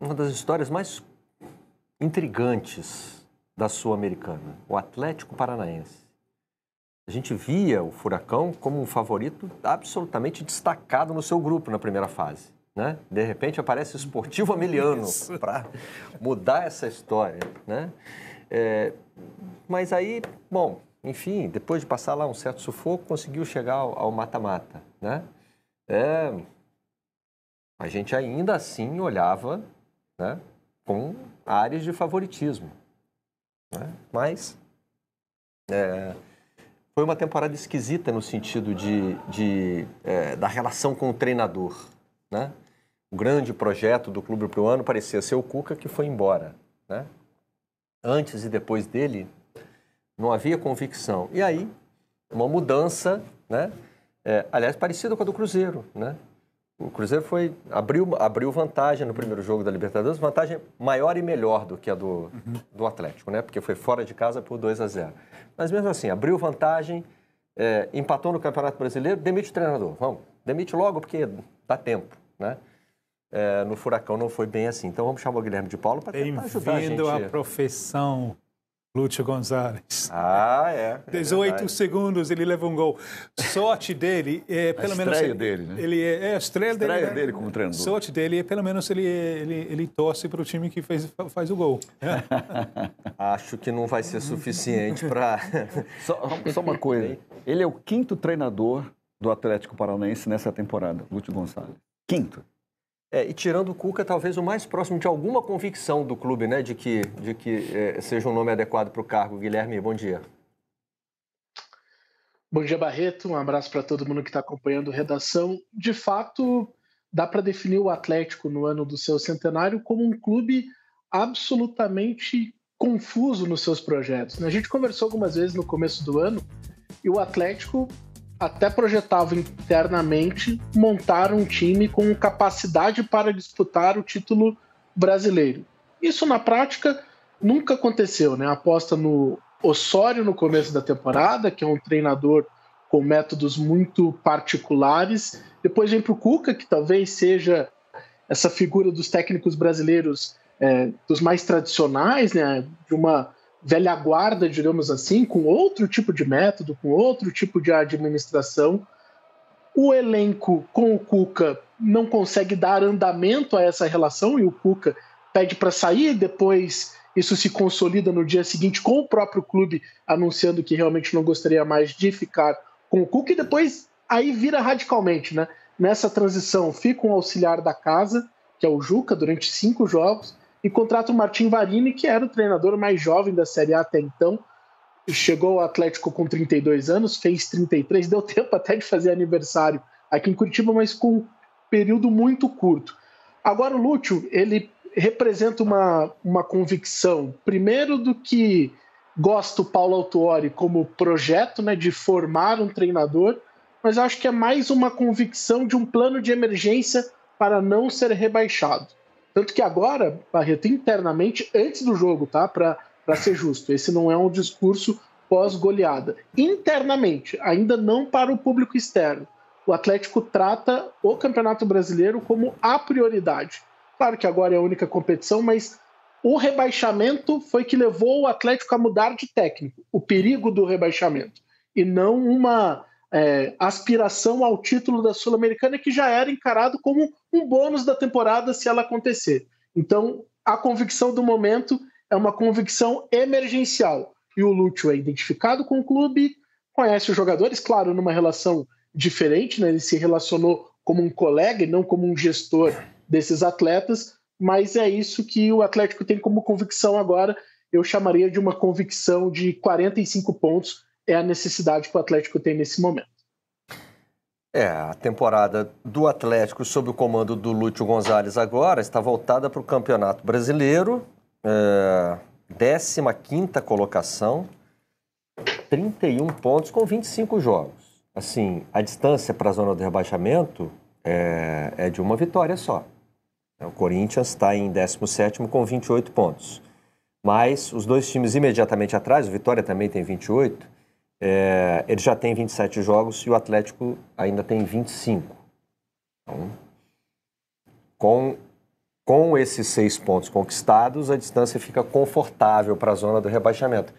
uma das histórias mais intrigantes da Sul-Americana, o Atlético Paranaense. A gente via o Furacão como um favorito absolutamente destacado no seu grupo na primeira fase. Né? De repente aparece o Esportivo Ameliano para mudar essa história. Né? É, mas aí, bom, enfim, depois de passar lá um certo sufoco, conseguiu chegar ao mata-mata. Né? É, a gente ainda assim olhava né? com áreas de favoritismo. Né? Mas é, foi uma temporada esquisita no sentido de, de é, da relação com o treinador. Né? O grande projeto do clube para o ano parecia ser o Cuca, que foi embora. Né? Antes e depois dele, não havia convicção. E aí, uma mudança, né? É, aliás, parecida com a do Cruzeiro. Né? o Cruzeiro foi abriu, abriu vantagem no primeiro jogo da Libertadores, vantagem maior e melhor do que a do, do Atlético, né? Porque foi fora de casa por 2 a 0. Mas mesmo assim, abriu vantagem, é, empatou no Campeonato Brasileiro, demite o treinador. Vamos, demite logo porque dá tempo, né? É, no Furacão não foi bem assim. Então vamos chamar o Guilherme de Paulo para tentar ajudar a gente. Bem-vindo à profissão. Lúcio Gonzalez. Ah, é. é 18 verdade. segundos, ele leva um gol. Sorte dele é pelo a menos. Estreia ele, dele, né? Ele é, é a estrela, estreia dele. Né? dele né? como treinador. Sorte dele é pelo menos ele, ele, ele torce para o time que fez, faz o gol. É. Acho que não vai ser suficiente para. só, só uma coisa. Ele é o quinto treinador do Atlético Paranaense nessa temporada, Lúcio Gonzalez. Quinto. É, e tirando o Cuca, talvez o mais próximo de alguma convicção do clube, né? De que, de que é, seja um nome adequado para o cargo. Guilherme, bom dia. Bom dia, Barreto. Um abraço para todo mundo que está acompanhando a redação. De fato, dá para definir o Atlético no ano do seu centenário como um clube absolutamente confuso nos seus projetos. Né? A gente conversou algumas vezes no começo do ano e o Atlético até projetava internamente montar um time com capacidade para disputar o título brasileiro. Isso na prática nunca aconteceu, né? Aposta no Osório no começo da temporada, que é um treinador com métodos muito particulares. Depois vem para o Cuca, que talvez seja essa figura dos técnicos brasileiros é, dos mais tradicionais, né? De uma velha guarda, digamos assim, com outro tipo de método, com outro tipo de administração. O elenco com o Cuca não consegue dar andamento a essa relação e o Cuca pede para sair, depois isso se consolida no dia seguinte com o próprio clube anunciando que realmente não gostaria mais de ficar com o Cuca e depois aí vira radicalmente, né? Nessa transição fica um auxiliar da casa, que é o Juca, durante cinco jogos, e contrata o Martin Varini, que era o treinador mais jovem da Série A até então. Chegou ao Atlético com 32 anos, fez 33, deu tempo até de fazer aniversário aqui em Curitiba, mas com um período muito curto. Agora o Lúcio, ele representa uma, uma convicção, primeiro do que gosto Paulo Autuori como projeto né, de formar um treinador, mas acho que é mais uma convicção de um plano de emergência para não ser rebaixado. Tanto que agora, Barreto, internamente, antes do jogo, tá? Para ser justo, esse não é um discurso pós-goleada. Internamente, ainda não para o público externo, o Atlético trata o Campeonato Brasileiro como a prioridade. Claro que agora é a única competição, mas o rebaixamento foi que levou o Atlético a mudar de técnico, o perigo do rebaixamento, e não uma é, aspiração ao título da Sul-Americana, que já era encarado como um bônus da temporada se ela acontecer. Então, a convicção do momento é uma convicção emergencial. E o Lúcio é identificado com o clube, conhece os jogadores, claro, numa relação diferente, né? ele se relacionou como um colega e não como um gestor desses atletas, mas é isso que o Atlético tem como convicção agora. Eu chamaria de uma convicção de 45 pontos, é a necessidade que o Atlético tem nesse momento. É, a temporada do Atlético sob o comando do Lúcio Gonzalez agora está voltada para o Campeonato Brasileiro, é, 15 colocação, 31 pontos com 25 jogos. Assim, a distância para a zona do rebaixamento é, é de uma vitória só. É, o Corinthians está em 17 com 28 pontos. Mas os dois times imediatamente atrás, o Vitória também tem 28 é, ele já tem 27 jogos e o Atlético ainda tem 25. Então, com, com esses seis pontos conquistados, a distância fica confortável para a zona do rebaixamento.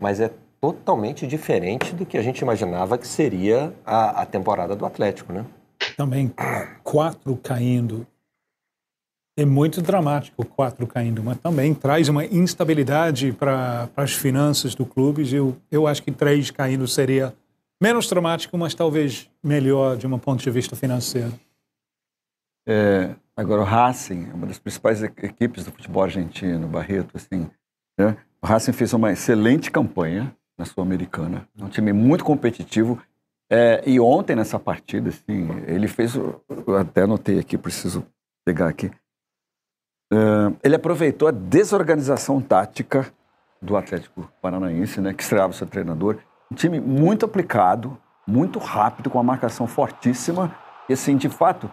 Mas é totalmente diferente do que a gente imaginava que seria a, a temporada do Atlético, né? Também, quatro caindo é muito dramático o 4 caindo, mas também traz uma instabilidade para as finanças do clube. Eu, eu acho que 3 caindo seria menos dramático, mas talvez melhor de um ponto de vista financeiro. É, agora, o Racing é uma das principais equipes do futebol argentino, Barreto. Assim, né? O Racing fez uma excelente campanha na Sul-Americana. Um time muito competitivo. É, e ontem, nessa partida, assim, ele fez. Eu até anotei aqui, preciso pegar aqui ele aproveitou a desorganização tática do Atlético Paranaense, né, que estreava seu treinador. Um time muito aplicado, muito rápido, com uma marcação fortíssima. E assim, de fato,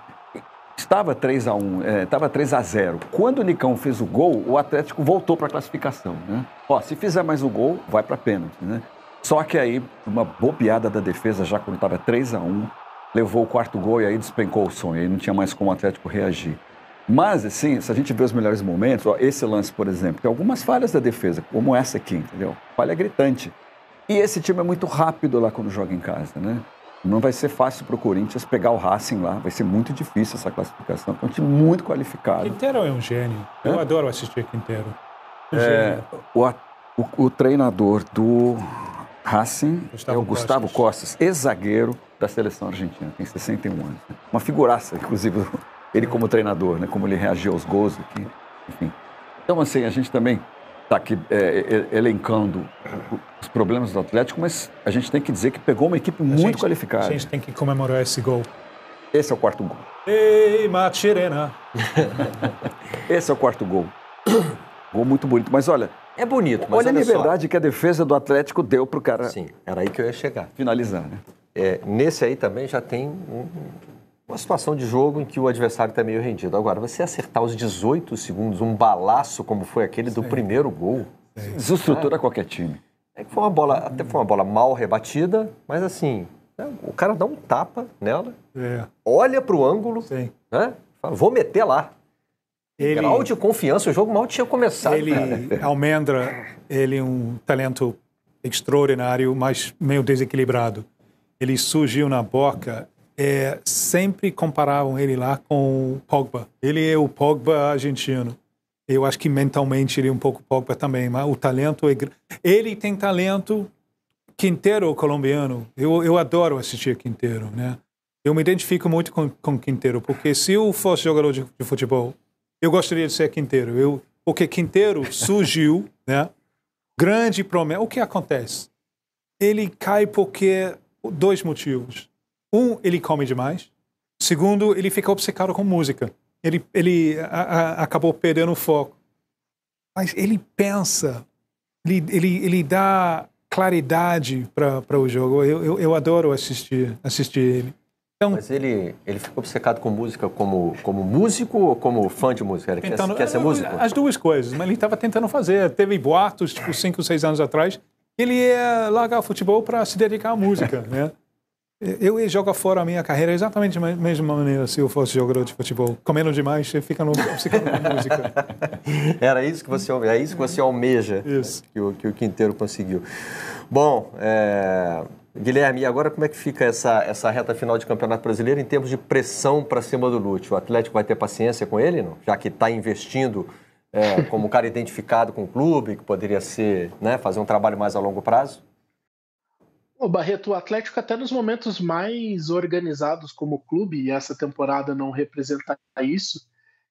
estava 3 a 1 é, estava 3 a 0 Quando o Nicão fez o gol, o Atlético voltou para a classificação. Né? Ó, se fizer mais um gol, vai para a pênalti. Né? Só que aí, uma bobeada da defesa, já quando estava 3 a 1 levou o quarto gol e aí despencou o sonho. Aí não tinha mais como o Atlético reagir. Mas, assim, se a gente vê os melhores momentos, ó, esse lance, por exemplo, tem algumas falhas da defesa, como essa aqui, entendeu? Falha gritante. E esse time é muito rápido lá quando joga em casa, né? Não vai ser fácil para o Corinthians pegar o Racing lá. Vai ser muito difícil essa classificação, é um time muito qualificado. Quintero é um gênio. É? Eu adoro assistir Quintero. é, o, o, o, treinador do Racing Gustavo é o Gustavo Costas, Costas ex-zagueiro da seleção argentina, tem 61 anos. Né? Uma figuraça, inclusive, do ele como treinador, né? Como ele reagiu aos gols, aqui? enfim. Então, assim, a gente também está aqui é, é, é, elencando os problemas do Atlético, mas a gente tem que dizer que pegou uma equipe muito gente, qualificada. A gente tem que comemorar esse gol. Esse é o quarto gol. Ei, Matirena! esse é o quarto gol. gol muito bonito, mas olha... É bonito, mas olha, olha a liberdade só. que a defesa do Atlético deu para o cara... Sim, era aí que eu ia chegar. Finalizar, né? É, nesse aí também já tem um, uma situação de jogo em que o adversário está meio rendido. Agora, você acertar os 18 segundos, um balaço como foi aquele do Sim. primeiro gol. Sim. Desestrutura é. qualquer time. É que foi uma bola, até foi uma bola mal rebatida, mas assim, né, o cara dá um tapa nela, é. olha para o ângulo, Sim. né? Fala, vou meter lá. Ele, Grau de confiança, o jogo mal tinha começado. Ele, cara. Almendra, ele é um talento extraordinário, mas meio desequilibrado. Ele surgiu na boca é, sempre comparavam ele lá com o Pogba. Ele é o Pogba argentino. Eu acho que mentalmente ele é um pouco Pogba também, mas o talento é... Ele tem talento, Quintero colombiano. Eu, eu adoro assistir Quintero, né? Eu me identifico muito com, com Quintero, porque se eu fosse jogador de, de futebol, eu gostaria de ser Quintero. Eu, porque Quintero surgiu, né? Grande promessa. O que acontece? Ele cai porque dois motivos. Um, ele come demais. Segundo, ele fica obcecado com música. Ele, ele a, a, acabou perdendo o foco. Mas ele pensa, ele, ele, ele dá claridade para o jogo. Eu, eu, eu, adoro assistir, assistir ele. Então, Mas ele, ele ficou obcecado com música como, como músico ou como fã de música? Ele tentando, quer, então, quer ser músico? As duas coisas, mas ele estava tentando fazer. Teve boatos, tipo, cinco, seis anos atrás, ele ia largar o futebol para se dedicar à música, né? Eu jogo fora a minha carreira exatamente da mesma maneira se eu fosse jogador de futebol. Comendo demais, você fica no música. Era isso que você, é isso que você almeja, isso. Que, o, que o Quinteiro conseguiu. Bom, é... Guilherme, e agora como é que fica essa, essa reta final de Campeonato Brasileiro em termos de pressão para cima do Lute? O Atlético vai ter paciência com ele, não? já que está investindo é, como cara identificado com o clube, que poderia ser, né, fazer um trabalho mais a longo prazo? O Barreto, o Atlético, até nos momentos mais organizados como clube, e essa temporada não representa isso,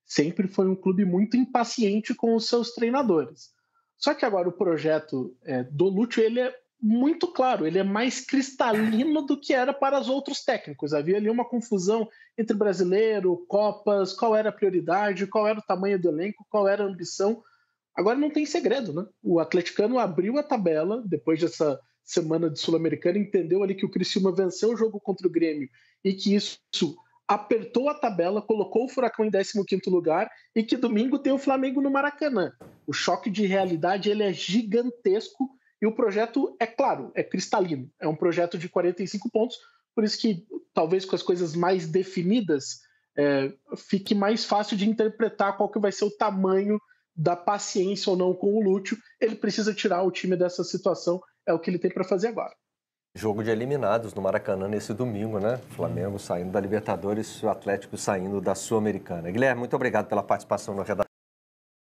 sempre foi um clube muito impaciente com os seus treinadores. Só que agora o projeto é, do Lúcio, ele é muito claro, ele é mais cristalino do que era para os outros técnicos. Havia ali uma confusão entre brasileiro, Copas, qual era a prioridade, qual era o tamanho do elenco, qual era a ambição. Agora não tem segredo, né? O atleticano abriu a tabela depois dessa semana de Sul-Americana, entendeu ali que o Criciúma venceu o jogo contra o Grêmio e que isso apertou a tabela, colocou o Furacão em 15º lugar e que domingo tem o Flamengo no Maracanã. O choque de realidade ele é gigantesco e o projeto é claro, é cristalino. É um projeto de 45 pontos, por isso que talvez com as coisas mais definidas é, fique mais fácil de interpretar qual que vai ser o tamanho da paciência ou não com o Lúcio. Ele precisa tirar o time dessa situação é o que ele tem para fazer agora. Jogo de eliminados no Maracanã nesse domingo, né? Flamengo saindo da Libertadores, o Atlético saindo da Sul-Americana. Guilherme, muito obrigado pela participação no Redação.